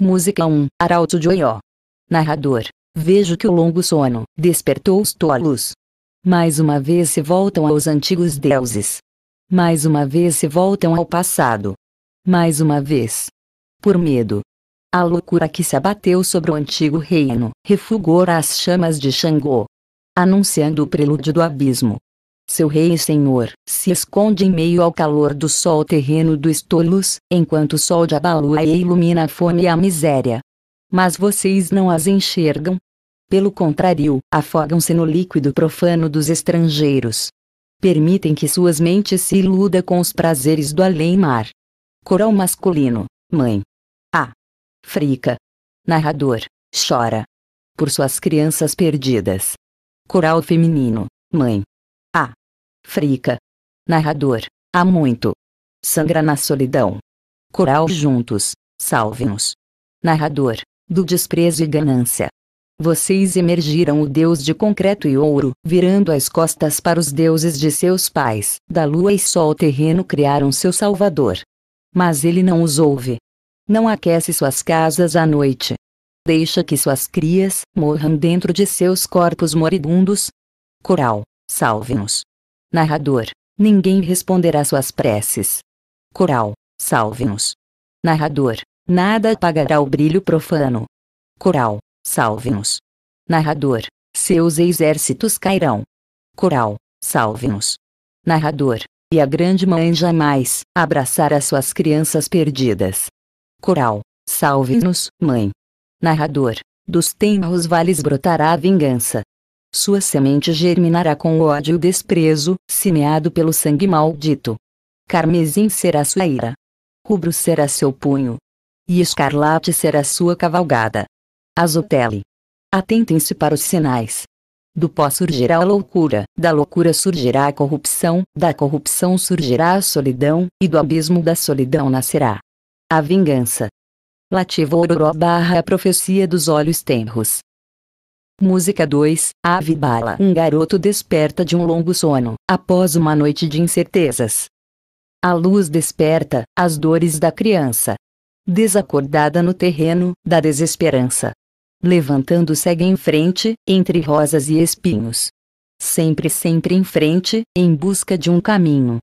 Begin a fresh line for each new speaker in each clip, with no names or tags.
Música 1, Arauto de Oió. Narrador, vejo que o longo sono despertou os tolos. Mais uma vez se voltam aos antigos deuses. Mais uma vez se voltam ao passado. Mais uma vez. Por medo. A loucura que se abateu sobre o antigo reino refugou as chamas de Xangô. Anunciando o prelúdio do abismo, seu rei e senhor, se esconde em meio ao calor do sol terreno do tolos, enquanto o sol de abalua e ilumina a fome e a miséria. Mas vocês não as enxergam. Pelo contrário, afogam-se no líquido profano dos estrangeiros. Permitem que suas mentes se iluda com os prazeres do além-mar. Coral masculino, mãe. A. Frica. Narrador, chora. Por suas crianças perdidas. Coral feminino, mãe. Frica. Narrador. Há muito. Sangra na solidão. Coral juntos, salve-nos. Narrador. Do desprezo e ganância. Vocês emergiram o deus de concreto e ouro, virando as costas para os deuses de seus pais, da lua e sol terreno criaram seu salvador. Mas ele não os ouve. Não aquece suas casas à noite. Deixa que suas crias morram dentro de seus corpos moribundos. Coral, salve-nos. Narrador: Ninguém responderá suas preces. Coral: Salve-nos. Narrador: Nada apagará o brilho profano. Coral: Salve-nos. Narrador: Seus exércitos cairão. Coral: Salve-nos. Narrador: E a grande mãe jamais abraçará suas crianças perdidas. Coral: Salve-nos, mãe. Narrador: Dos tenros vales brotará a vingança sua semente germinará com o ódio e o desprezo, semeado pelo sangue maldito. Carmesim será sua ira. Rubro será seu punho. E escarlate será sua cavalgada. Azotele. Atentem-se para os sinais. Do pó surgirá a loucura, da loucura surgirá a corrupção, da corrupção surgirá a solidão, e do abismo da solidão nascerá a vingança. Lativo Ororó barra a profecia dos olhos tenros. Música 2, Ave Bala. Um garoto desperta de um longo sono, após uma noite de incertezas. A luz desperta, as dores da criança. Desacordada no terreno, da desesperança. Levantando segue em frente, entre rosas e espinhos. Sempre sempre em frente, em busca de um caminho.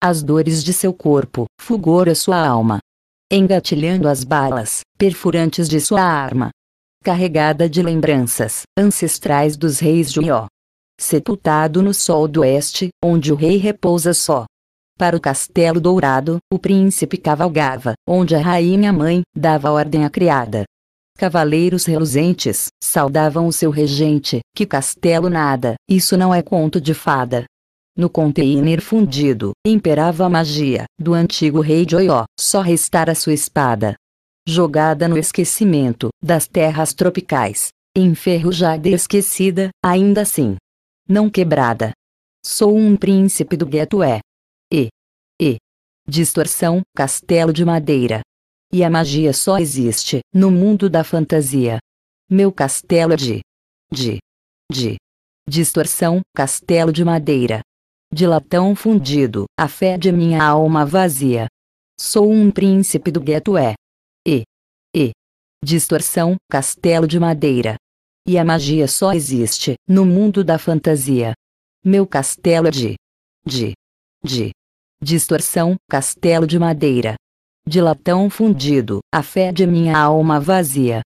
As dores de seu corpo, a sua alma. Engatilhando as balas, perfurantes de sua arma, carregada de lembranças ancestrais dos reis de Ió. Sepultado no sol do oeste, onde o rei repousa só. Para o castelo dourado, o príncipe cavalgava, onde a rainha mãe dava ordem à criada. Cavaleiros reluzentes saudavam o seu regente, que castelo nada, isso não é conto de fada. No container fundido, imperava a magia do antigo rei de Oió, só restara sua espada, jogada no esquecimento das terras tropicais, enferrujada e esquecida, ainda assim. Não quebrada. Sou um príncipe do gueto é. E. E. Distorção, castelo de madeira. E a magia só existe no mundo da fantasia. Meu castelo é de. De. De. Distorção, castelo de madeira. De latão fundido, a fé de minha alma vazia. Sou um príncipe do gueto é e distorção, castelo de madeira. E a magia só existe no mundo da fantasia. Meu castelo é de de de distorção, castelo de madeira. De latão fundido, a fé de minha alma vazia.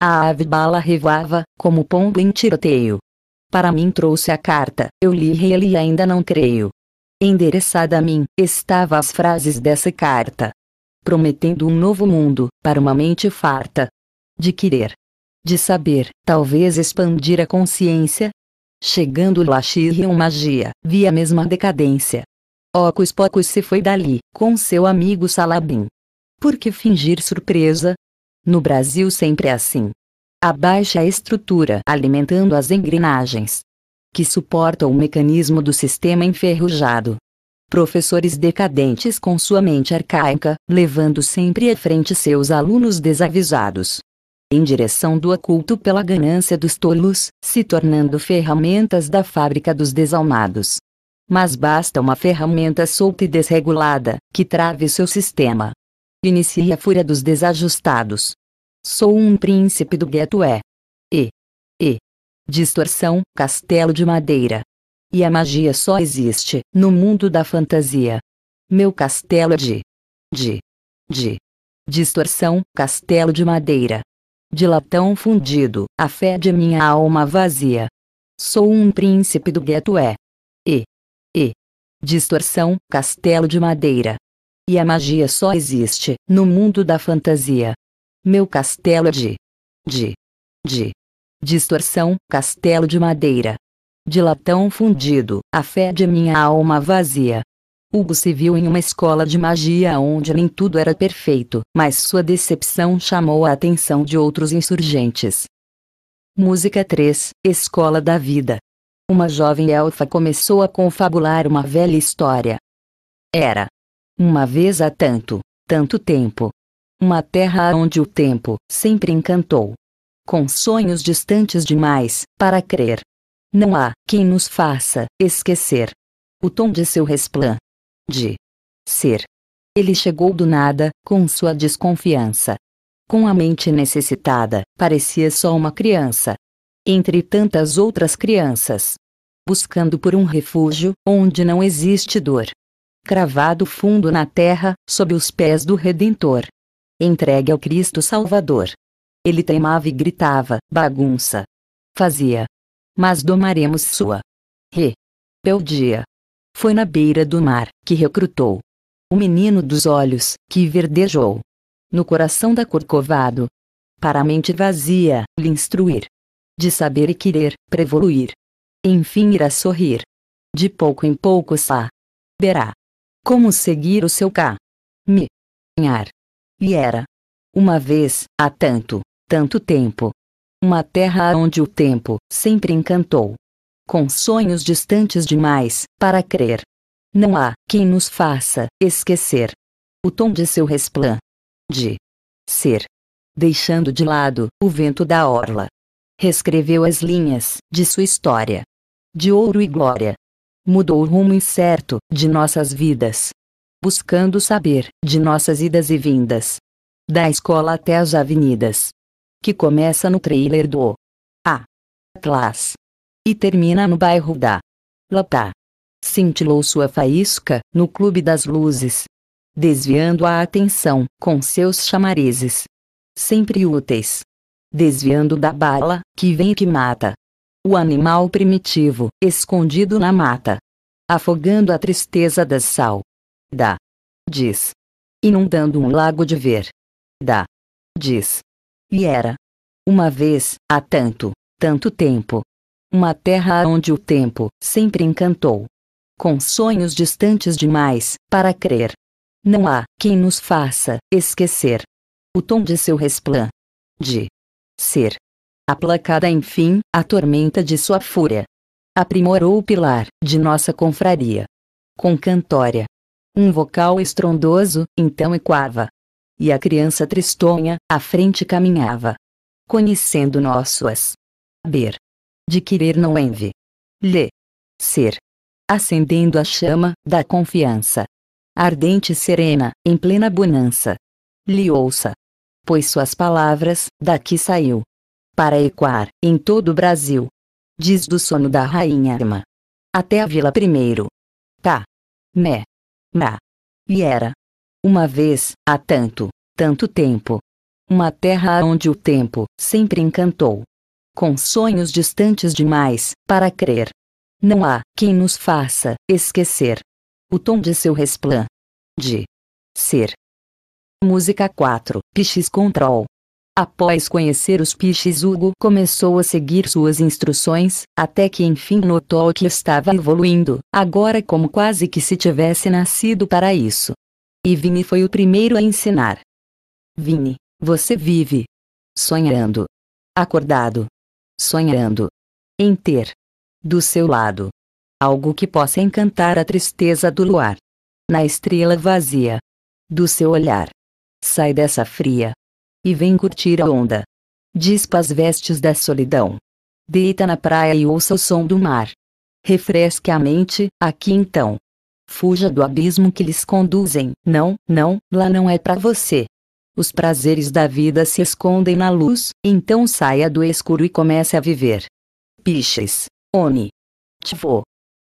A ave bala revoava, como pombo em tiroteio. Para mim trouxe a carta, eu li e ele ainda não creio. Endereçada a mim, estavam as frases dessa carta prometendo um novo mundo, para uma mente farta de querer, de saber, talvez expandir a consciência, chegando lá Shirion Magia, via a mesma decadência. Ocus Pocus se foi dali, com seu amigo Salabim. Por que fingir surpresa? No Brasil sempre é assim. Abaixa a estrutura, alimentando as engrenagens que suportam o mecanismo do sistema enferrujado, professores decadentes com sua mente arcaica, levando sempre à frente seus alunos desavisados. Em direção do oculto pela ganância dos tolos, se tornando ferramentas da fábrica dos desalmados. Mas basta uma ferramenta solta e desregulada, que trave seu sistema. Inicia a fúria dos desajustados. Sou um príncipe do gueto é. E. E. Distorção, castelo de madeira. E a magia só existe no mundo da fantasia. Meu castelo é de. de. de. distorção, castelo de madeira. De latão fundido, a fé de minha alma vazia. Sou um príncipe do gueto é. E. E. Distorção, castelo de madeira. E a magia só existe no mundo da fantasia. Meu castelo é de. de. de. Distorção, castelo de madeira de latão fundido, a fé de minha alma vazia. Hugo se viu em uma escola de magia onde nem tudo era perfeito, mas sua decepção chamou a atenção de outros insurgentes. Música 3 Escola da Vida Uma jovem elfa começou a confabular uma velha história. Era. Uma vez há tanto, tanto tempo. Uma terra onde o tempo sempre encantou. Com sonhos distantes demais para crer, não há quem nos faça esquecer o tom de seu resplan de ser. Ele chegou do nada, com sua desconfiança. Com a mente necessitada, parecia só uma criança. Entre tantas outras crianças. Buscando por um refúgio, onde não existe dor. Cravado fundo na terra, sob os pés do Redentor. Entregue ao Cristo Salvador. Ele teimava e gritava, bagunça. Fazia mas domaremos sua rebeldia. Foi na beira do mar que recrutou o menino dos olhos que verdejou no coração da Corcovado. Para a mente vazia, lhe instruir. De saber e querer, prevoluir. Enfim irá sorrir. De pouco em pouco sa. Berá. Como seguir o seu cá. Me. Nhar. E era. Uma vez, há tanto, tanto tempo, uma terra onde o tempo sempre encantou. Com sonhos distantes demais para crer. Não há quem nos faça esquecer o tom de seu resplã. de ser, deixando de lado o vento da orla. Reescreveu as linhas de sua história de ouro e glória. Mudou o rumo incerto de nossas vidas, buscando saber de nossas idas e vindas, da escola até as avenidas que começa no trailer do A. Atlas E termina no bairro da Lata. Cintilou sua faísca no Clube das Luzes. Desviando a atenção com seus chamarizes. Sempre úteis. Desviando da bala que vem e que mata. O animal primitivo, escondido na mata. Afogando a tristeza da sal. Da. Diz. Inundando um lago de ver. Da. Diz e era. Uma vez, há tanto, tanto tempo. Uma terra onde o tempo sempre encantou. Com sonhos distantes demais para crer. Não há quem nos faça esquecer o tom de seu resplã. De ser. Aplacada enfim a tormenta de sua fúria. Aprimorou o pilar de nossa confraria. Com cantória. Um vocal estrondoso, então ecoava, e a criança tristonha, à frente caminhava. Conhecendo nossas. Ber. De querer não envi. Lê. Ser. Acendendo a chama, da confiança. Ardente e serena, em plena bonança. Lhe ouça. Pois suas palavras, daqui saiu. Para ecoar, em todo o Brasil. Diz do sono da rainha Irma. Até a vila primeiro. Tá. Né. Na. E era. Uma vez, há tanto, tanto tempo. Uma terra onde o tempo sempre encantou. Com sonhos distantes demais para crer. Não há quem nos faça esquecer o tom de seu resplan. De ser. Música 4, Pichis Control. Após conhecer os Pichis, Hugo começou a seguir suas instruções, até que enfim notou que estava evoluindo, agora como quase que se tivesse nascido para isso. E Vini foi o primeiro a ensinar. Vini, você vive sonhando, acordado, sonhando em ter do seu lado algo que possa encantar a tristeza do luar na estrela vazia do seu olhar. Sai dessa fria e vem curtir a onda. Dispa as vestes da solidão. Deita na praia e ouça o som do mar. Refresque a mente, aqui então. Fuja do abismo que lhes conduzem. Não, não, lá não é para você. Os prazeres da vida se escondem na luz, então saia do escuro e comece a viver. Piches. Oni. tvo,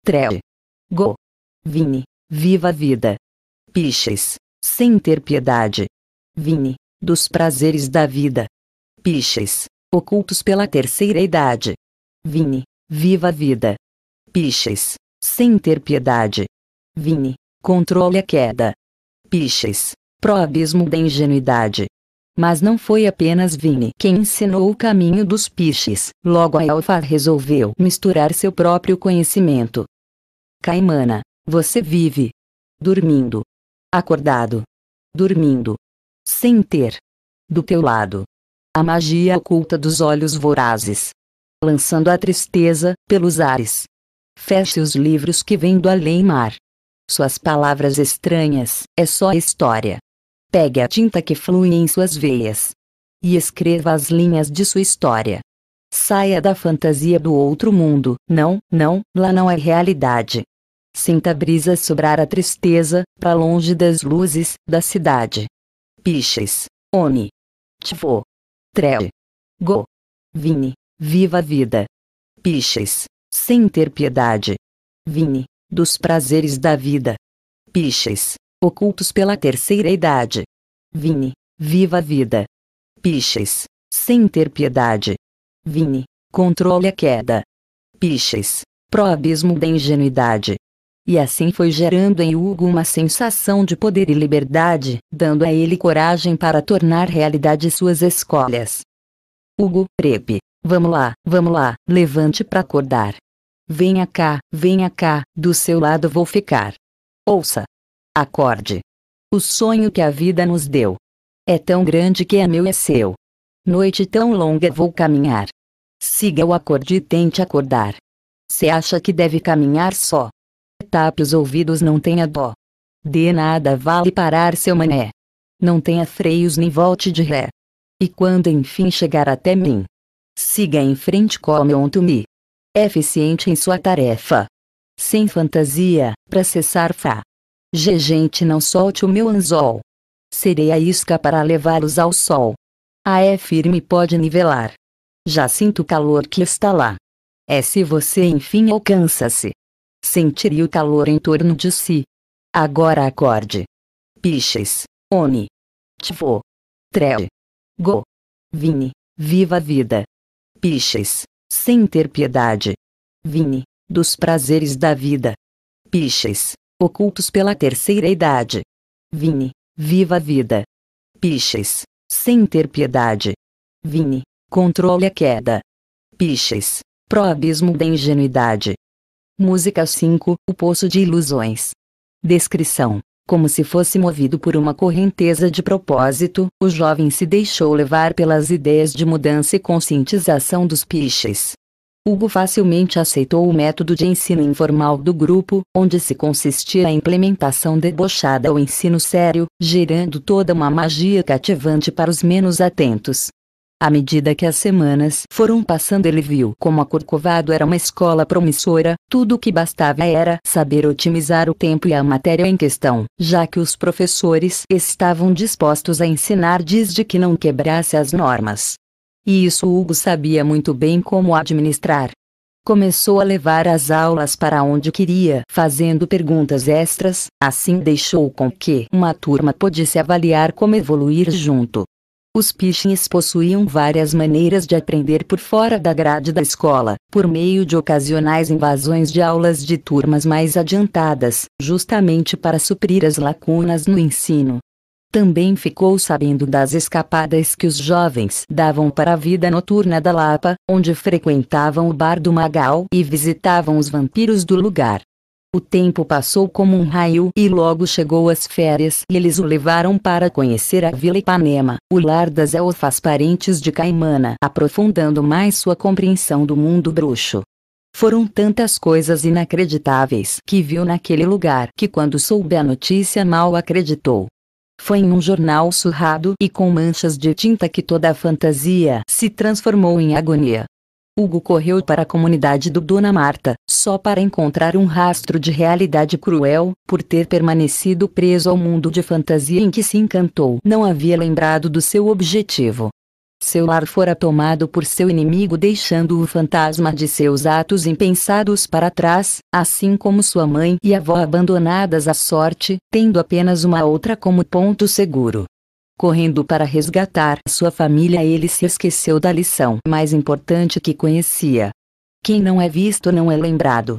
tre, Go. Vini. Viva a vida. Piches. Sem ter piedade. Vini. Dos prazeres da vida. Piches. Ocultos pela terceira idade. Vini. Viva a vida. Piches. Sem ter piedade. Vini, controle a queda. Piches, pro abismo da ingenuidade. Mas não foi apenas Vini quem ensinou o caminho dos piches, logo a Alfa resolveu misturar seu próprio conhecimento. Caimana, você vive. Dormindo. Acordado. Dormindo. Sem ter. Do teu lado. A magia oculta dos olhos vorazes. Lançando a tristeza pelos ares. Feche os livros que vêm do além-mar. Suas palavras estranhas, é só história. Pegue a tinta que flui em suas veias. E escreva as linhas de sua história. Saia da fantasia do outro mundo, não, não, lá não é realidade. Sinta a brisa sobrar a tristeza, para longe das luzes, da cidade. Piches, Oni, tvo, tre, Go, Vini, viva a vida. Piches, sem ter piedade. Vini, dos prazeres da vida. Piches, ocultos pela terceira idade. Vini, viva a vida. Piches, sem ter piedade. Vini, controle a queda. Piches, pro abismo da ingenuidade. E assim foi gerando em Hugo uma sensação de poder e liberdade, dando a ele coragem para tornar realidade suas escolhas. Hugo, prepe, Vamos lá, vamos lá, levante para acordar. Venha cá, venha cá, do seu lado vou ficar. Ouça. Acorde. O sonho que a vida nos deu. É tão grande que é meu e é seu. Noite tão longa vou caminhar. Siga o acorde e tente acordar. Se acha que deve caminhar só. Tape os ouvidos, não tenha dó. De nada vale parar seu mané. Não tenha freios nem volte de ré. E quando enfim chegar até mim, siga em frente como ontem. me eficiente em sua tarefa. Sem fantasia, para cessar fa. gente não solte o meu anzol. Serei a isca para levá-los ao sol. A é firme pode nivelar. Já sinto o calor que está lá. É se você enfim alcança-se. Sentiria o calor em torno de si. Agora acorde. Piches, Oni. tvo, Trel. Go. Vini, viva a vida. Piches, sem ter piedade. Vini, dos prazeres da vida. Piches, ocultos pela terceira idade. Vini, viva a vida. Piches, sem ter piedade. Vini, controle a queda. Piches, pro abismo da ingenuidade. Música 5, o poço de ilusões. Descrição: como se fosse movido por uma correnteza de propósito, o jovem se deixou levar pelas ideias de mudança e conscientização dos piches. Hugo facilmente aceitou o método de ensino informal do grupo, onde se consistia a implementação debochada ao ensino sério, gerando toda uma magia cativante para os menos atentos. À medida que as semanas foram passando ele viu como a Corcovado era uma escola promissora, tudo o que bastava era saber otimizar o tempo e a matéria em questão, já que os professores estavam dispostos a ensinar desde que não quebrasse as normas. E isso Hugo sabia muito bem como administrar. Começou a levar as aulas para onde queria, fazendo perguntas extras, assim deixou com que uma turma pudesse avaliar como evoluir junto. Os pichins possuíam várias maneiras de aprender por fora da grade da escola, por meio de ocasionais invasões de aulas de turmas mais adiantadas, justamente para suprir as lacunas no ensino. Também ficou sabendo das escapadas que os jovens davam para a vida noturna da Lapa, onde frequentavam o bar do Magal e visitavam os vampiros do lugar. O tempo passou como um raio e logo chegou as férias e eles o levaram para conhecer a Vila Ipanema, o lar das elfas parentes de Caimana, aprofundando mais sua compreensão do mundo bruxo. Foram tantas coisas inacreditáveis que viu naquele lugar que quando soube a notícia mal acreditou. Foi em um jornal surrado e com manchas de tinta que toda a fantasia se transformou em agonia. Hugo correu para a comunidade do Dona Marta, só para encontrar um rastro de realidade cruel, por ter permanecido preso ao mundo de fantasia em que se encantou. Não havia lembrado do seu objetivo. Seu lar fora tomado por seu inimigo, deixando o fantasma de seus atos impensados para trás, assim como sua mãe e avó abandonadas à sorte, tendo apenas uma outra como ponto seguro correndo para resgatar sua família ele se esqueceu da lição mais importante que conhecia. Quem não é visto não é lembrado.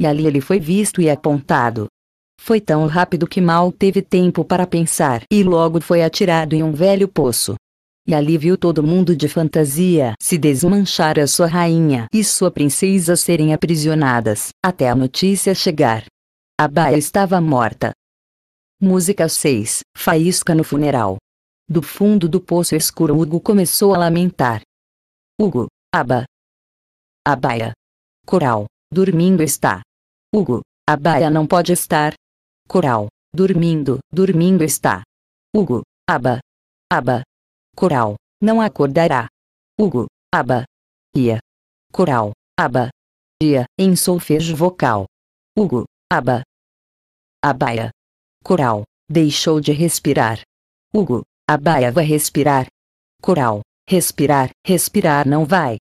E ali ele foi visto e apontado. Foi tão rápido que mal teve tempo para pensar e logo foi atirado em um velho poço. E ali viu todo mundo de fantasia se desmanchar a sua rainha e sua princesa serem aprisionadas, até a notícia chegar. A Baia estava morta. Música 6 Faísca no funeral. Do fundo do poço escuro Hugo começou a lamentar. Hugo, aba. Abaia. Coral, dormindo está. Hugo, abaia não pode estar. Coral, dormindo, dormindo está. Hugo, aba. Aba. Coral, não acordará. Hugo, aba. Ia. Coral, aba. ia em solfejo vocal. Hugo, aba. Abaia. Coral, deixou de respirar. Hugo, Abaia vai respirar. Coral. Respirar, respirar não vai.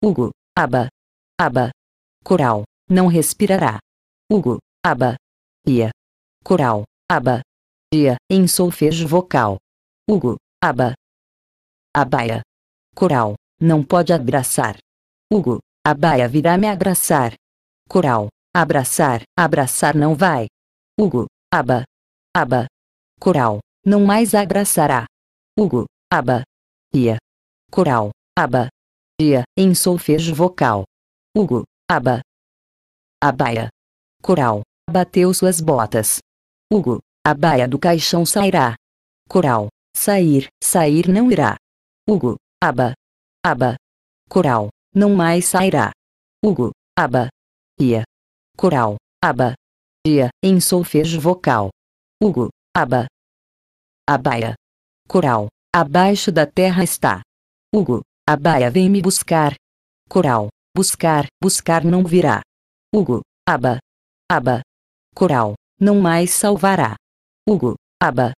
Hugo. Aba. Aba. Coral. Não respirará. Hugo. Aba. Ia. Coral. Aba. Ia. Em solfejo vocal. Hugo. Aba. Abaia. Coral. Não pode abraçar. Hugo. Abaia virá me abraçar. Coral. Abraçar, abraçar não vai. Hugo. Aba. Aba. Coral. Não mais abraçará. Hugo, aba. Ia. Coral, aba. Dia, em solfejo vocal. Hugo, aba. abaia Coral, bateu suas botas. Hugo, a baia do caixão sairá. Coral, sair, sair não irá. Hugo, aba. Aba. Coral, não mais sairá. Hugo, aba. Ia. Coral, aba. Dia, em solfejo vocal. Hugo, aba. abaia Coral, Abaixo da terra está. Hugo, a baia vem me buscar. Coral, buscar, buscar não virá. Hugo, aba. Aba. Coral, não mais salvará. Hugo, aba.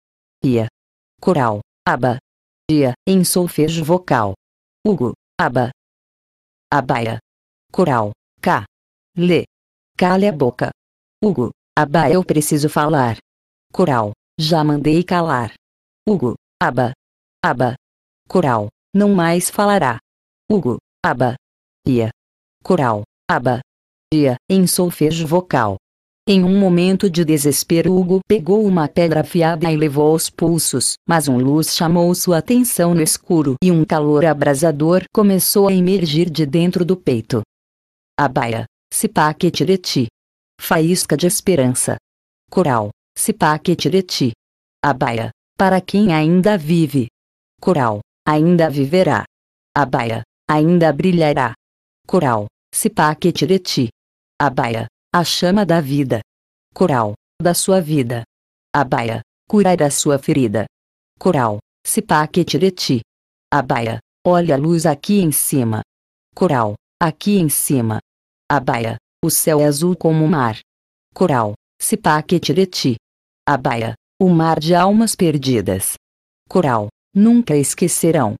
Ia. Coral, aba. Dia, em solfejo vocal. Hugo, aba. Abaia. Coral, cá. Lê. Cale a boca. Hugo, aba eu preciso falar. Coral, já mandei calar. Hugo, aba. Aba. Coral. Não mais falará. Hugo. Aba. Pia. Coral. Aba. Dia. Em solfejo vocal. Em um momento de desespero, Hugo pegou uma pedra afiada e levou aos pulsos, mas um luz chamou sua atenção no escuro e um calor abrasador começou a emergir de dentro do peito. Abaia. Sipaquetireti. Faísca de esperança. Coral. Sipaquetireti. Abaia. Para quem ainda vive. Coral, ainda viverá. Abaia ainda brilhará. Coral, Sipaque Tireti. Abaia a chama da vida. Coral, da sua vida. Abaia curar a sua ferida. Coral, Sipaque Tireti. Abaia olha a luz aqui em cima. Coral, aqui em cima. Abaia o céu é azul como o mar. Coral, Sipaque Tireti. Abaia o mar de almas perdidas. Coral, nunca esquecerão.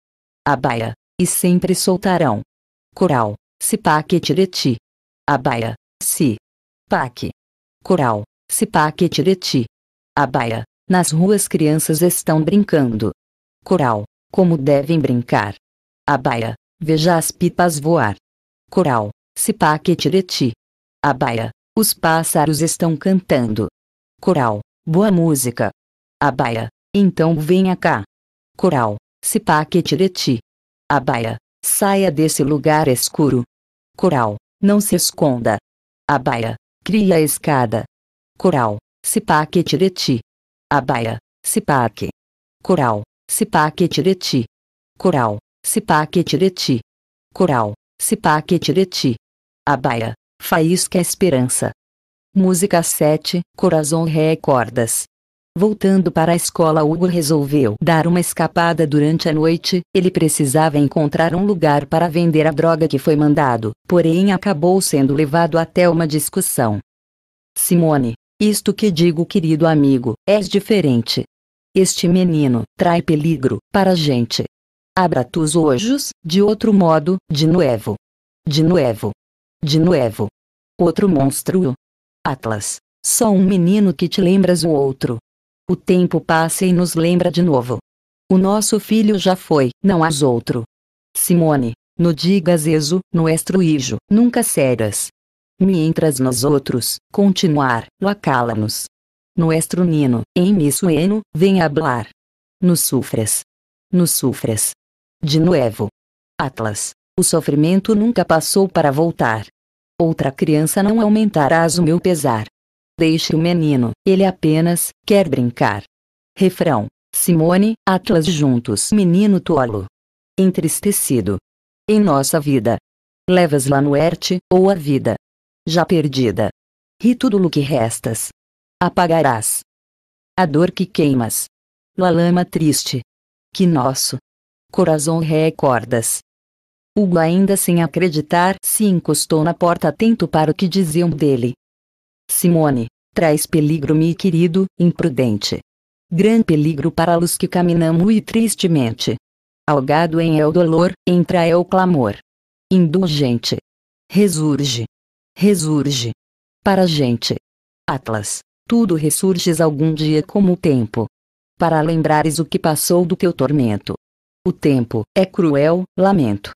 Abaia, e sempre soltarão. Coral, se tireti. Abaia, se. Paque. Coral, se tireti. Abaia, nas ruas crianças estão brincando. Coral, como devem brincar. Abaia, veja as pipas voar. Coral, se tireti. Abaia, os pássaros estão cantando. Coral, boa música. Abaia, então venha cá. Coral, Tireti. Abaia, saia desse lugar escuro. Coral, não se esconda. Abaia, cria a escada. Coral, Tireti. Abaia, Sipaque. Coral, tireti. Coral, tireti. Coral, tireti. Abaia, faísca esperança. Música 7, Corazon Recordas. Voltando para a escola, Hugo resolveu dar uma escapada durante a noite. Ele precisava encontrar um lugar para vender a droga que foi mandado, porém acabou sendo levado até uma discussão. Simone, isto que digo, querido amigo, és diferente. Este menino trai peligro para a gente. Abra os ojos, de outro modo, de novo. De novo. De novo. Outro monstro. Atlas. Só um menino que te lembras o outro. O tempo passa e nos lembra de novo. O nosso filho já foi, não há outro. Simone, no digas exo, no estruijo, nunca ceras. Mientras nós outros, continuar, lacala-nos. no nino, em missueno, vem vem hablar. Nos sufres. Nos sufres. De novo. Atlas. O sofrimento nunca passou para voltar. Outra criança não aumentarás o meu pesar. Deixe o menino, ele apenas quer brincar. Refrão: Simone, Atlas juntos, menino tolo. Entristecido. Em nossa vida. Levas lá no erte, ou a vida. Já perdida. Ri tudo o que restas. Apagarás. A dor que queimas. Na lama triste. Que nosso. Corazon recordas. Hugo ainda sem acreditar se encostou na porta atento para o que diziam dele. Simone, traz peligro me querido, imprudente. Gran peligro para los que caminham e tristemente. Algado em é o dolor, entra é o clamor. Indulgente. Resurge. Resurge. Para gente. Atlas. Tudo ressurges algum dia como o tempo. Para lembrares o que passou do teu tormento. O tempo é cruel, lamento.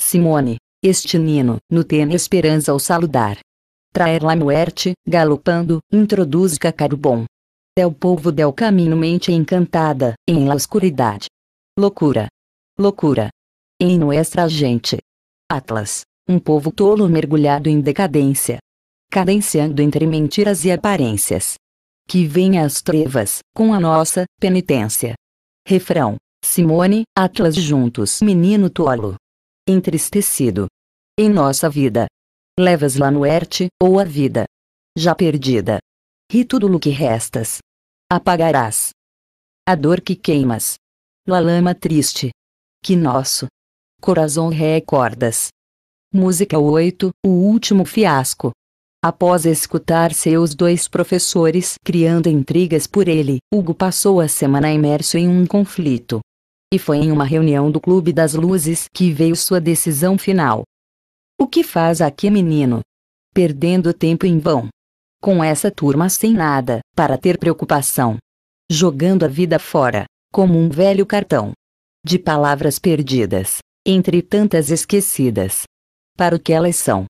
Simone, este nino, no tênue esperança ao saludar traer la muerte, galopando, introduz Cacarubom. Del povo del caminho mente encantada, em la oscuridade. Loucura. Loucura. Em nuestra gente. Atlas. Um povo tolo mergulhado em decadência. Cadenciando entre mentiras e aparências. Que venha as trevas, com a nossa penitência. Refrão. Simone, Atlas juntos. Menino tolo. Entristecido. Em nossa vida, levas lá no erte, ou a vida. Já perdida. Ri tudo o que restas. Apagarás. A dor que queimas. La lama triste. Que nosso. coração recordas. Música 8, o último fiasco. Após escutar seus dois professores criando intrigas por ele, Hugo passou a semana imerso em um conflito. E foi em uma reunião do Clube das Luzes que veio sua decisão final. O que faz aqui, menino? Perdendo tempo em vão. Com essa turma sem nada, para ter preocupação. Jogando a vida fora, como um velho cartão. De palavras perdidas, entre tantas esquecidas. Para o que elas são.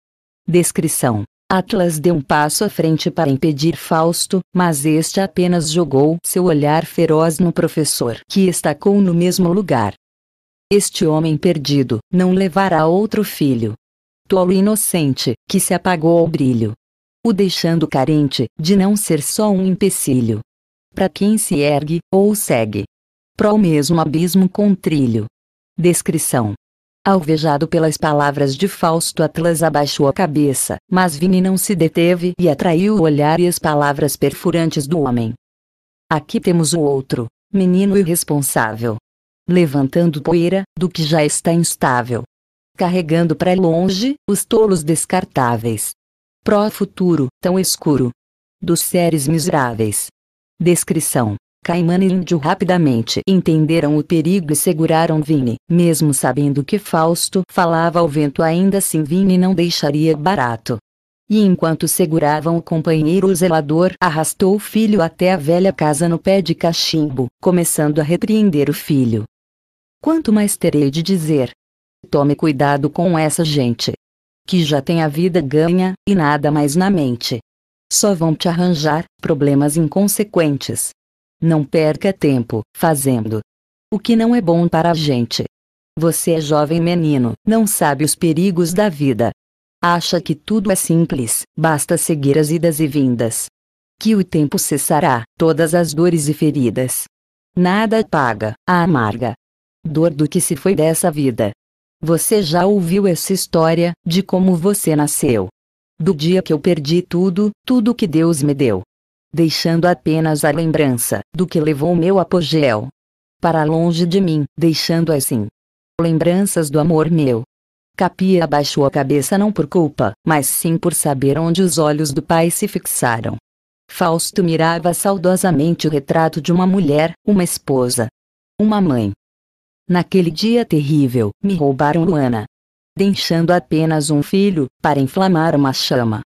Descrição. Atlas deu um passo à frente para impedir Fausto, mas este apenas jogou seu olhar feroz no professor, que estacou no mesmo lugar. Este homem perdido não levará outro filho, tolo inocente, que se apagou ao brilho. O deixando carente, de não ser só um empecilho. Para quem se ergue, ou segue. o mesmo abismo com trilho. Descrição. Alvejado pelas palavras de Fausto Atlas abaixou a cabeça, mas Vini não se deteve e atraiu o olhar e as palavras perfurantes do homem. Aqui temos o outro, menino irresponsável. Levantando poeira, do que já está instável carregando para longe os tolos descartáveis. Pro futuro, tão escuro. Dos seres miseráveis. Descrição. Caimano e Índio rapidamente entenderam o perigo e seguraram Vini, mesmo sabendo que Fausto falava ao vento ainda assim Vini não deixaria barato. E enquanto seguravam o companheiro o zelador arrastou o filho até a velha casa no pé de cachimbo, começando a repreender o filho. Quanto mais terei de dizer, Tome cuidado com essa gente. Que já tem a vida ganha, e nada mais na mente. Só vão te arranjar problemas inconsequentes. Não perca tempo fazendo o que não é bom para a gente. Você é jovem menino, não sabe os perigos da vida. Acha que tudo é simples, basta seguir as idas e vindas. Que o tempo cessará todas as dores e feridas. Nada paga a amarga dor do que se foi dessa vida. Você já ouviu essa história de como você nasceu? Do dia que eu perdi tudo, tudo que Deus me deu, deixando apenas a lembrança do que levou meu apogeu para longe de mim, deixando assim lembranças do amor meu. Capia abaixou a cabeça não por culpa, mas sim por saber onde os olhos do pai se fixaram. Fausto mirava saudosamente o retrato de uma mulher, uma esposa, uma mãe, Naquele dia terrível, me roubaram Ana. Deixando apenas um filho, para inflamar uma chama.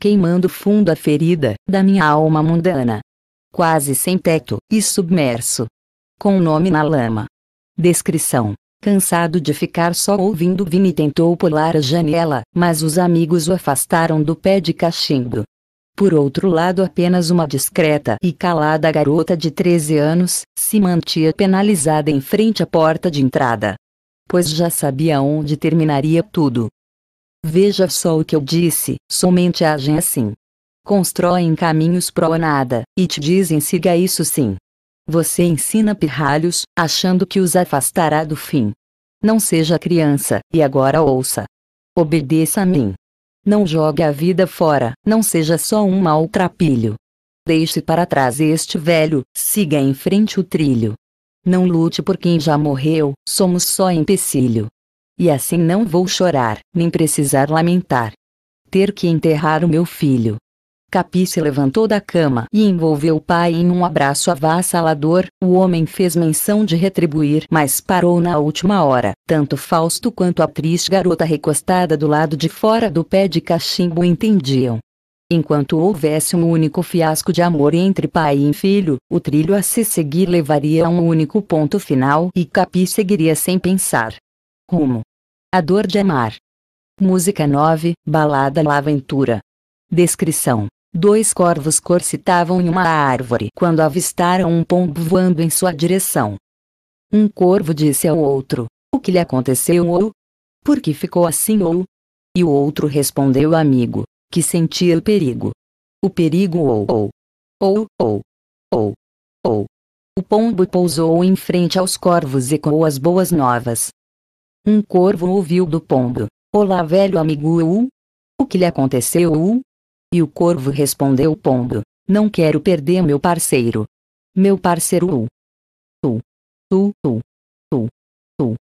Queimando fundo a ferida da minha alma mundana. Quase sem teto e submerso. Com o nome na lama. Descrição. Cansado de ficar só ouvindo Vini tentou pular a janela, mas os amigos o afastaram do pé de cachimbo. Por outro lado, apenas uma discreta e calada garota de 13 anos se mantia penalizada em frente à porta de entrada. Pois já sabia onde terminaria tudo. Veja só o que eu disse: somente agem assim. Constroem caminhos pro nada, e te dizem siga isso sim. Você ensina pirralhos, achando que os afastará do fim. Não seja criança, e agora ouça. Obedeça a mim. Não jogue a vida fora, não seja só um maltrapilho. Deixe para trás este velho, siga em frente o trilho. Não lute por quem já morreu, somos só empecilho. E assim não vou chorar, nem precisar lamentar. Ter que enterrar o meu filho. Capi se levantou da cama e envolveu o pai em um abraço avassalador. O homem fez menção de retribuir, mas parou na última hora. Tanto Fausto quanto a triste garota recostada do lado de fora do pé de cachimbo entendiam. Enquanto houvesse um único fiasco de amor entre pai e filho, o trilho a se seguir levaria a um único ponto final e Capi seguiria sem pensar. Rumo. A dor de amar. Música 9, Balada La Aventura. Descrição Dois corvos corcitavam em uma árvore quando avistaram um pombo voando em sua direção. Um corvo disse ao outro: O que lhe aconteceu ou? Por que ficou assim ou? E o outro respondeu amigo, que sentia o perigo. O perigo ou ou. Ou ou. Ou. Ou. O pombo pousou em frente aos corvos e coou as boas novas. Um corvo ouviu do pombo: Olá, velho amigo, ou? O que lhe aconteceu? Ou? E o corvo respondeu pombo: não quero perder meu parceiro. Meu parceiro. Tu. Tu, tu. Tu. Tu.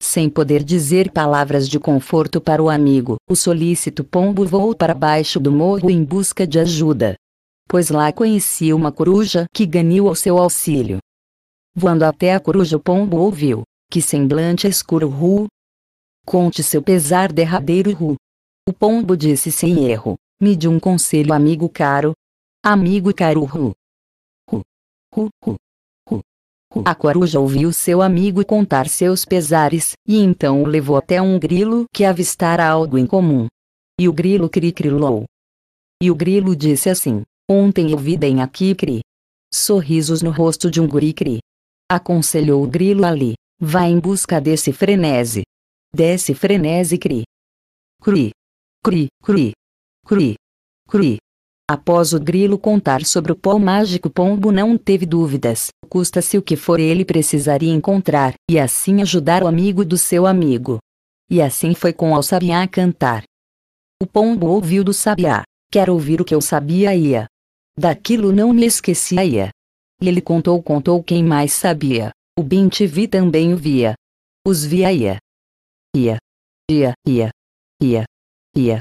Sem poder dizer palavras de conforto para o amigo, o solícito pombo voou para baixo do morro em busca de ajuda. Pois lá conhecia uma coruja que ganhou ao seu auxílio. Voando até a coruja o pombo ouviu, que semblante escuro ru. Conte seu pesar derradeiro ru. O pombo disse sem erro, me dê um conselho, amigo caro. Amigo caro. Ru. A coruja ouviu seu amigo contar seus pesares, e então o levou até um grilo que avistara algo em comum. E o grilo cricrilou. E o grilo disse assim: Ontem eu vi bem aqui cri. Sorrisos no rosto de um guri cri. Aconselhou o grilo ali: Vá em busca desse frenese. desse frenese cri. Cri. Cri, cri. Crui. Crui. Após o grilo contar sobre o pó mágico, Pombo não teve dúvidas. Custa-se o que for ele precisaria encontrar, e assim ajudar o amigo do seu amigo. E assim foi com o sabiá cantar. O pombo ouviu do sabiá. Quer ouvir o que eu sabia ia. Daquilo não me esquecia ia. E ele contou contou quem mais sabia. O vi também o via. Os via ia. Ia. Ia. Ia. Ia. Ia.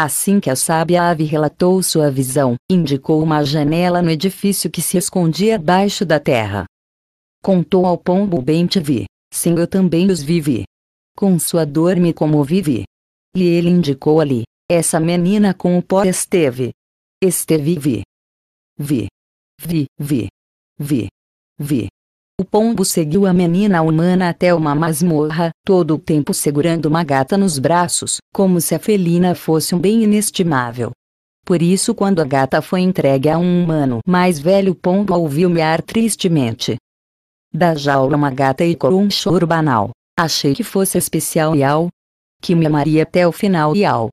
Assim que a sábia ave relatou sua visão, indicou uma janela no edifício que se escondia abaixo da terra. Contou ao pombo bem te vi, sim eu também os vivi. Com sua dor me comovivi. E ele indicou ali, essa menina com o pó esteve. Esteve vi. Vi. Vi, vi. Vi. Vi. O pombo seguiu a menina humana até uma masmorra, todo o tempo segurando uma gata nos braços, como se a felina fosse um bem inestimável. Por isso, quando a gata foi entregue a um humano mais velho, o pombo ouviu miar tristemente. Da jaula, uma gata ecoou um choro banal. Achei que fosse especial Iau. Que me amaria até o final Iau.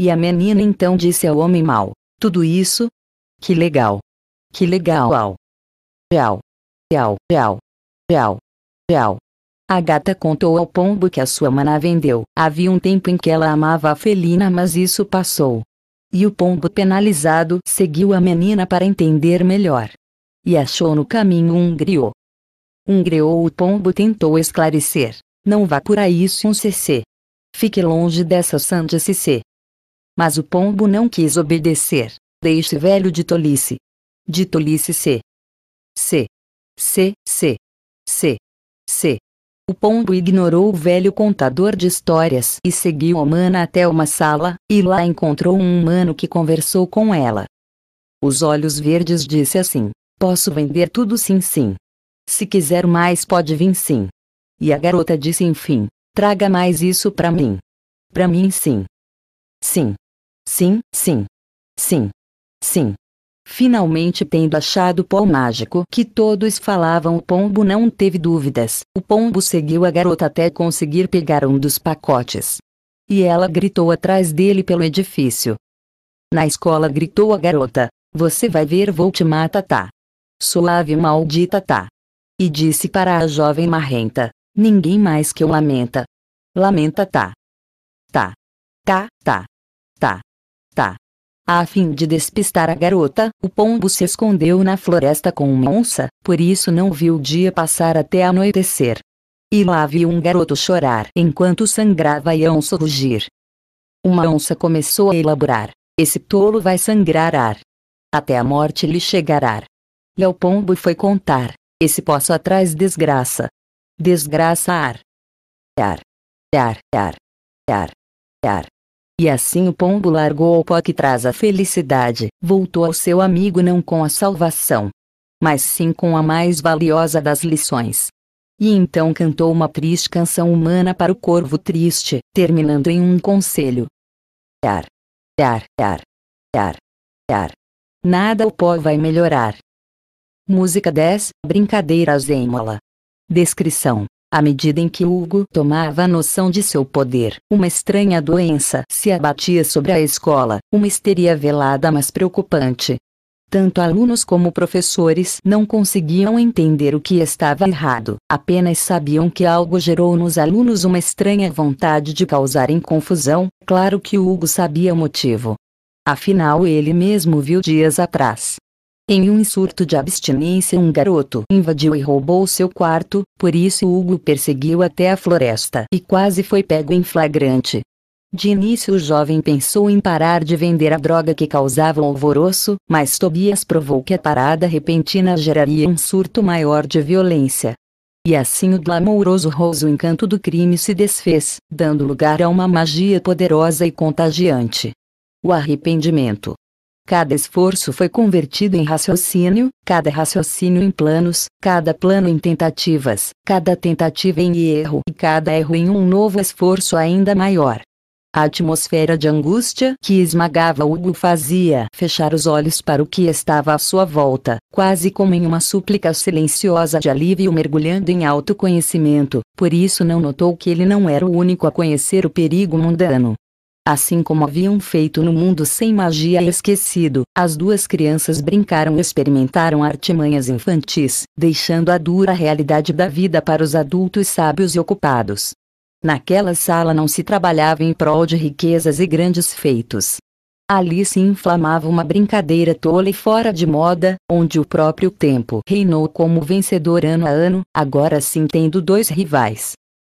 E a menina então disse ao homem mau: Tudo isso? Que legal! Que legal! Au! Au! Piau, piau, piau, piau. A gata contou ao pombo que a sua maná vendeu. Havia um tempo em que ela amava a felina, mas isso passou. E o pombo penalizado seguiu a menina para entender melhor. E achou no caminho um griot. Um griot o pombo tentou esclarecer. Não vá por aí isso é um cc. Fique longe dessa sande cc. Mas o pombo não quis obedecer. Deixe velho de tolice. De tolice c. C. C, C, C, C. O pombo ignorou o velho contador de histórias e seguiu a humana até uma sala, e lá encontrou um humano que conversou com ela. Os olhos verdes disse assim: Posso vender tudo sim, sim. Se quiser mais, pode vir sim. E a garota disse: Enfim, traga mais isso para mim. Para mim, sim. Sim. Sim, sim. Sim. Sim. Finalmente tendo achado o pó mágico que todos falavam o pombo não teve dúvidas. O pombo seguiu a garota até conseguir pegar um dos pacotes. E ela gritou atrás dele pelo edifício. Na escola gritou a garota. Você vai ver vou te matar tá. Suave maldita tá. E disse para a jovem marrenta. Ninguém mais que eu lamenta. Lamenta tá. Tá. Tá, tá. Tá. A fim de despistar a garota, o pombo se escondeu na floresta com uma onça, por isso não viu o dia passar até anoitecer. E lá viu um garoto chorar enquanto sangrava e a onça rugir. Uma onça começou a elaborar: Esse tolo vai sangrar ar. Até a morte lhe chegará. E ao pombo foi contar: Esse poço atrás desgraça. Desgraça ar. Ar. Ar. Ar. Ar. Ar. E assim o pombo largou o pó que traz a felicidade, voltou ao seu amigo não com a salvação, mas sim com a mais valiosa das lições. E então cantou uma triste canção humana para o corvo triste, terminando em um conselho. Ar, ar, ar, ar, ar. Nada o pó vai melhorar. Música 10, Brincadeiras Êmola. Descrição à medida em que Hugo tomava noção de seu poder, uma estranha doença se abatia sobre a escola, uma histeria velada mas preocupante. Tanto alunos como professores não conseguiam entender o que estava errado, apenas sabiam que algo gerou nos alunos uma estranha vontade de causarem confusão, claro que Hugo sabia o motivo. Afinal ele mesmo viu dias atrás, em um surto de abstinência, um garoto invadiu e roubou seu quarto, por isso Hugo perseguiu até a floresta e quase foi pego em flagrante. De início o jovem pensou em parar de vender a droga que causava o alvoroço, mas Tobias provou que a parada repentina geraria um surto maior de violência. E assim o glamouroso roso encanto do crime se desfez, dando lugar a uma magia poderosa e contagiante. O arrependimento Cada esforço foi convertido em raciocínio, cada raciocínio em planos, cada plano em tentativas, cada tentativa em erro e cada erro em um novo esforço ainda maior. A atmosfera de angústia que esmagava Hugo fazia fechar os olhos para o que estava à sua volta, quase como em uma súplica silenciosa de alívio mergulhando em autoconhecimento, por isso não notou que ele não era o único a conhecer o perigo mundano. Assim como haviam feito no mundo sem magia e esquecido, as duas crianças brincaram e experimentaram artimanhas infantis, deixando a dura realidade da vida para os adultos sábios e ocupados. Naquela sala não se trabalhava em prol de riquezas e grandes feitos. Ali se inflamava uma brincadeira tola e fora de moda, onde o próprio tempo reinou como vencedor ano a ano, agora sim tendo dois rivais.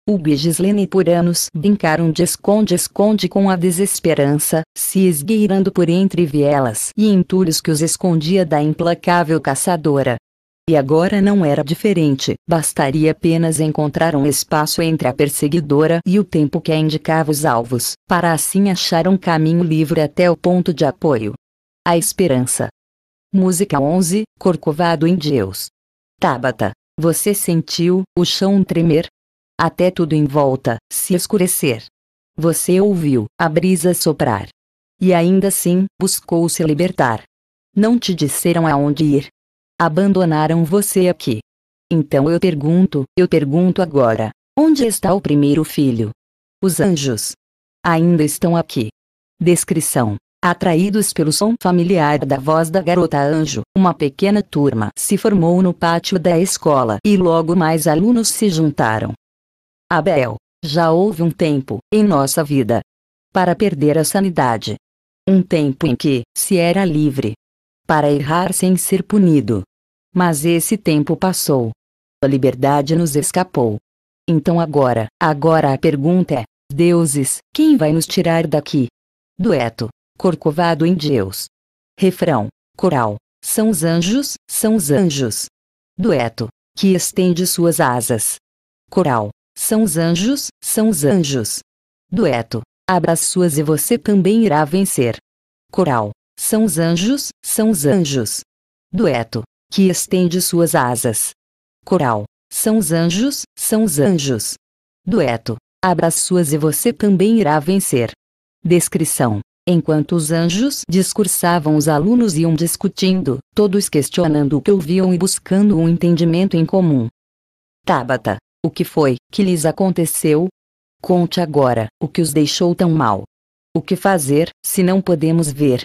O Bigislene por anos brincaram de esconde-esconde com a desesperança, se esgueirando por entre vielas e entulhos que os escondia da implacável caçadora. E agora não era diferente, bastaria apenas encontrar um espaço entre a perseguidora e o tempo que a indicava os alvos, para assim achar um caminho livre até o ponto de apoio. A esperança. Música 11, Corcovado em Deus. Tabata. Você sentiu o chão tremer? até tudo em volta se escurecer. Você ouviu a brisa soprar. E ainda assim, buscou se libertar. Não te disseram aonde ir. Abandonaram você aqui. Então eu pergunto, eu pergunto agora: onde está o primeiro filho? Os anjos ainda estão aqui. Descrição: Atraídos pelo som familiar da voz da garota anjo, uma pequena turma se formou no pátio da escola e logo mais alunos se juntaram. Abel, já houve um tempo, em nossa vida, para perder a sanidade. Um tempo em que se era livre. Para errar sem ser punido. Mas esse tempo passou. A liberdade nos escapou. Então agora, agora a pergunta é: deuses, quem vai nos tirar daqui? Dueto, Corcovado em Deus. Refrão, coral: São os anjos, são os anjos. Dueto, que estende suas asas. Coral, são os anjos, são os anjos. Dueto. Abra suas e você também irá vencer. Coral. São os anjos, são os anjos. Dueto. Que estende suas asas. Coral. São os anjos, são os anjos. Dueto. Abra suas e você também irá vencer. Descrição. Enquanto os anjos discursavam, os alunos iam discutindo, todos questionando o que ouviam e buscando um entendimento em comum. Tabata, o que foi que lhes aconteceu? Conte agora o que os deixou tão mal. O que fazer se não podemos ver?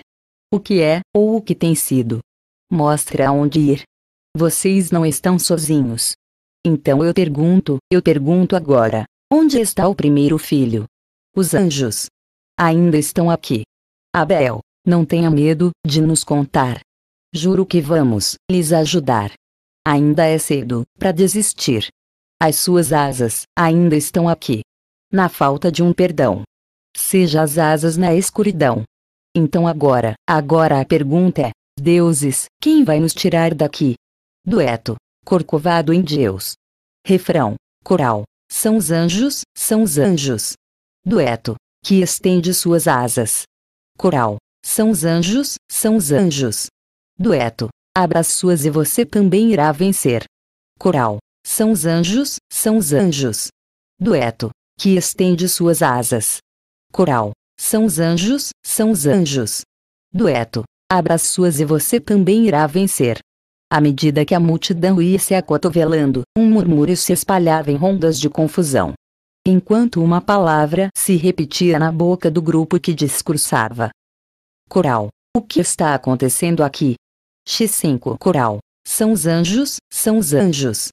O que é ou o que tem sido? Mostre aonde ir. Vocês não estão sozinhos. Então eu pergunto, eu pergunto agora: onde está o primeiro filho? Os anjos ainda estão aqui. Abel, não tenha medo de nos contar. Juro que vamos lhes ajudar. Ainda é cedo para desistir. As suas asas ainda estão aqui. Na falta de um perdão. Seja as asas na escuridão. Então agora, agora a pergunta é: Deuses, quem vai nos tirar daqui? Dueto. Corcovado em Deus. Refrão. Coral. São os anjos, são os anjos. Dueto. Que estende suas asas. Coral. São os anjos, são os anjos. Dueto. Abra as suas e você também irá vencer. Coral. São os anjos, são os anjos. Dueto, que estende suas asas. Coral, são os anjos, são os anjos. Dueto, abra as suas e você também irá vencer. À medida que a multidão ia se acotovelando, um murmúrio se espalhava em rondas de confusão. Enquanto uma palavra se repetia na boca do grupo que discursava. Coral. O que está acontecendo aqui? X5 Coral. São os anjos, são os anjos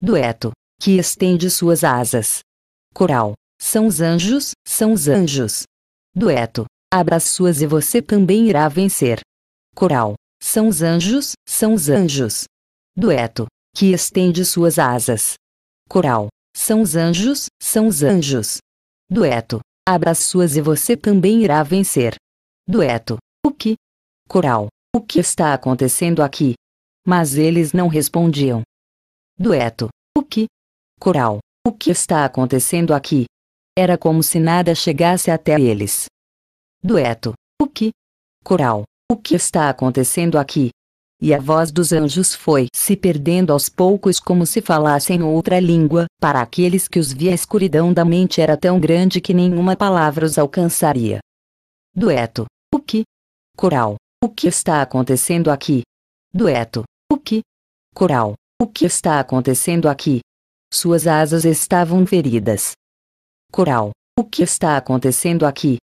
dueto, que estende suas asas. Coral, são os anjos, são os anjos. Dueto, abra as suas e você também irá vencer. Coral, são os anjos, são os anjos. Dueto, que estende suas asas. Coral, são os anjos, são os anjos. Dueto, abra as suas e você também irá vencer. Dueto, o que? Coral, o que está acontecendo aqui? Mas eles não respondiam dueto, o que? Coral, o que está acontecendo aqui? Era como se nada chegasse até eles. Dueto, o que? Coral, o que está acontecendo aqui? E a voz dos anjos foi se perdendo aos poucos como se falassem outra língua, para aqueles que os via a escuridão da mente era tão grande que nenhuma palavra os alcançaria. Dueto, o que? Coral, o que está acontecendo aqui? Dueto, o que? Coral, o que está acontecendo aqui? Suas asas estavam feridas. Coral. O que está acontecendo aqui?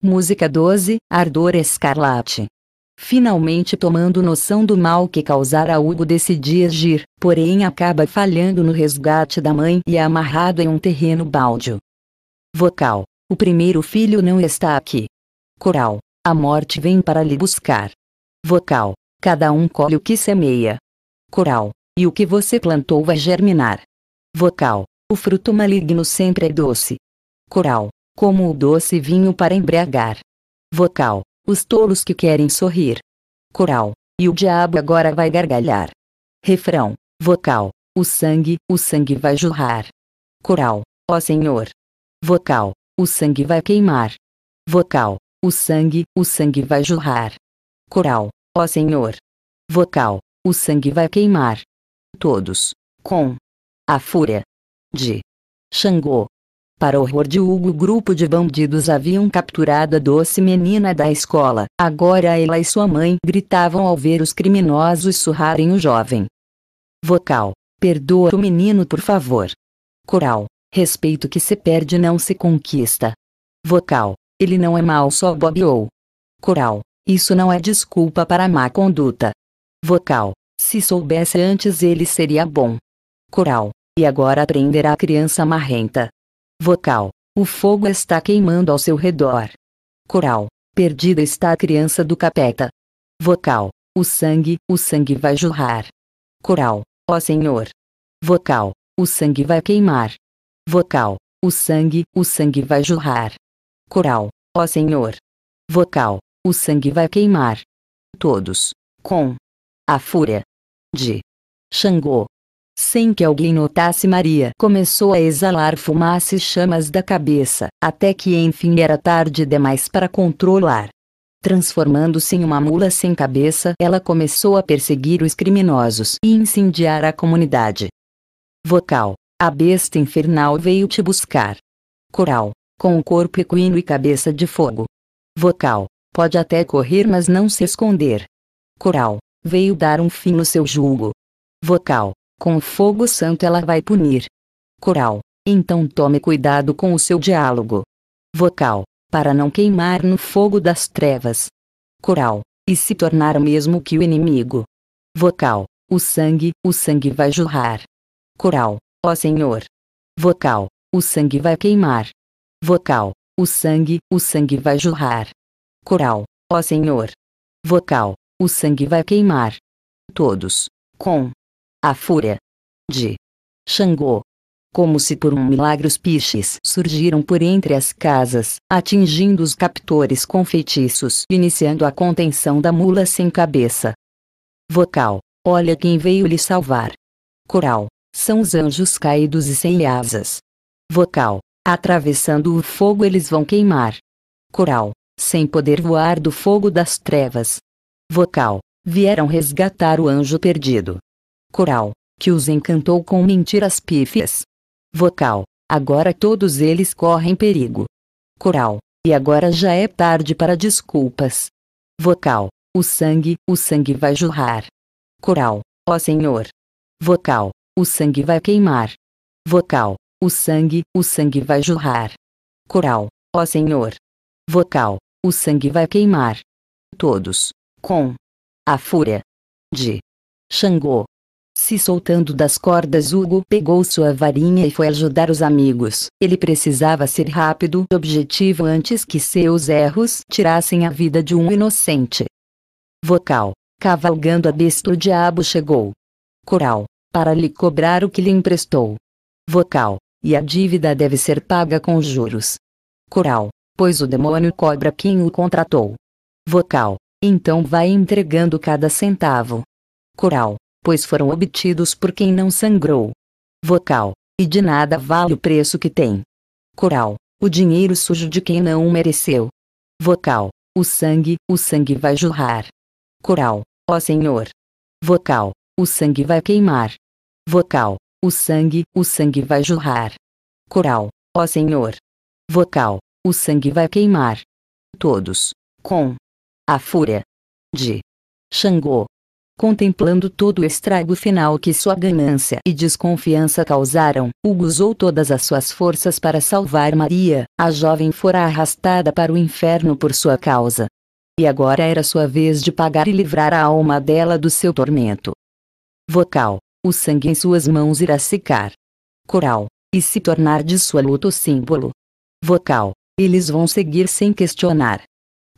Música 12, Ardor Escarlate. Finalmente tomando noção do mal que causara Hugo decide agir, porém acaba falhando no resgate da mãe e é amarrado em um terreno baldio. Vocal. O primeiro filho não está aqui. Coral. A morte vem para lhe buscar. Vocal. Cada um colhe o que semeia. Coral e o que você plantou vai germinar. Vocal: O fruto maligno sempre é doce. Coral: Como o doce vinho para embriagar. Vocal: Os tolos que querem sorrir. Coral: E o diabo agora vai gargalhar. Refrão: Vocal: O sangue, o sangue vai jorrar. Coral: Ó Senhor. Vocal: O sangue vai queimar. Vocal: O sangue, o sangue vai jorrar. Coral: Ó Senhor. Vocal: O sangue vai queimar todos, com a fúria de Xangô. Para horror de Hugo, grupo de bandidos haviam capturado a doce menina da escola. Agora ela e sua mãe gritavam ao ver os criminosos surrarem o jovem. Vocal: Perdoa o menino, por favor. Coral: Respeito que se perde não se conquista. Vocal: Ele não é mal, só bobeou. Coral: Isso não é desculpa para má conduta. Vocal: se soubesse antes ele seria bom. Coral. E agora prenderá a criança marrenta. Vocal. O fogo está queimando ao seu redor. Coral. Perdida está a criança do capeta. Vocal. O sangue, o sangue vai jorrar. Coral. Ó Senhor. Vocal. O sangue vai queimar. Vocal. O sangue, o sangue vai jorrar. Coral. Ó Senhor. Vocal. O sangue vai queimar. Todos. Com. A fúria de Xangô. Sem que alguém notasse Maria, começou a exalar fumaça e chamas da cabeça, até que enfim era tarde demais para controlar. Transformando-se em uma mula sem cabeça, ela começou a perseguir os criminosos e incendiar a comunidade. Vocal: A besta infernal veio te buscar. Coral: Com o corpo equino e cabeça de fogo. Vocal: Pode até correr, mas não se esconder. Coral: veio dar um fim no seu julgo. Vocal: Com fogo santo ela vai punir. Coral: Então tome cuidado com o seu diálogo. Vocal: Para não queimar no fogo das trevas. Coral: E se tornar o mesmo que o inimigo. Vocal: O sangue, o sangue vai jorrar. Coral: Ó Senhor. Vocal: O sangue vai queimar. Vocal: O sangue, o sangue vai jorrar. Coral: Ó Senhor. Vocal: o sangue vai queimar. Todos, com a fúria de Xangô. Como se por um milagre os piches surgiram por entre as casas, atingindo os captores com feitiços, iniciando a contenção da mula sem cabeça. Vocal: Olha quem veio lhe salvar. Coral: São os anjos caídos e sem asas. Vocal: Atravessando o fogo eles vão queimar. Coral: Sem poder voar do fogo das trevas, vocal, vieram resgatar o anjo perdido. Coral, que os encantou com mentiras pífias. Vocal, agora todos eles correm perigo. Coral, e agora já é tarde para desculpas. Vocal, o sangue, o sangue vai jorrar. Coral, ó Senhor. Vocal, o sangue vai queimar. Vocal, o sangue, o sangue vai jorrar. Coral, ó Senhor. Vocal, o sangue vai queimar. Todos, com a fúria de Xangô. Se soltando das cordas, Hugo pegou sua varinha e foi ajudar os amigos. Ele precisava ser rápido e objetivo antes que seus erros tirassem a vida de um inocente. Vocal. Cavalgando a besta, o diabo chegou. Coral. Para lhe cobrar o que lhe emprestou. Vocal. E a dívida deve ser paga com juros. Coral. Pois o demônio cobra quem o contratou. Vocal então vai entregando cada centavo. Coral, pois foram obtidos por quem não sangrou. Vocal, e de nada vale o preço que tem. Coral, o dinheiro sujo de quem não o mereceu. Vocal, o sangue, o sangue vai jorrar. Coral, ó Senhor. Vocal, o sangue vai queimar. Vocal, o sangue, o sangue vai jorrar. Coral, ó Senhor. Vocal, o sangue vai queimar. Todos, com a fúria de Xangô. Contemplando todo o estrago final que sua ganância e desconfiança causaram, Hugo usou todas as suas forças para salvar Maria, a jovem fora arrastada para o inferno por sua causa. E agora era sua vez de pagar e livrar a alma dela do seu tormento. Vocal: O sangue em suas mãos irá secar. Coral: E se tornar de sua luta o símbolo. Vocal: Eles vão seguir sem questionar.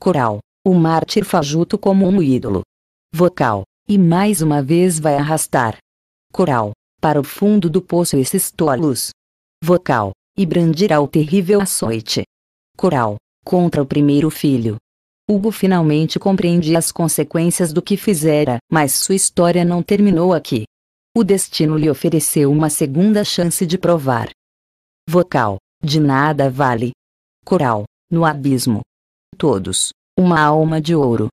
Coral: o mártir fajuto como um ídolo vocal, e mais uma vez vai arrastar coral para o fundo do poço esses tolos vocal, e brandirá o terrível açoite coral contra o primeiro filho. Hugo finalmente compreende as consequências do que fizera, mas sua história não terminou aqui. O destino lhe ofereceu uma segunda chance de provar. Vocal, de nada vale. Coral, no abismo. Todos uma alma de ouro.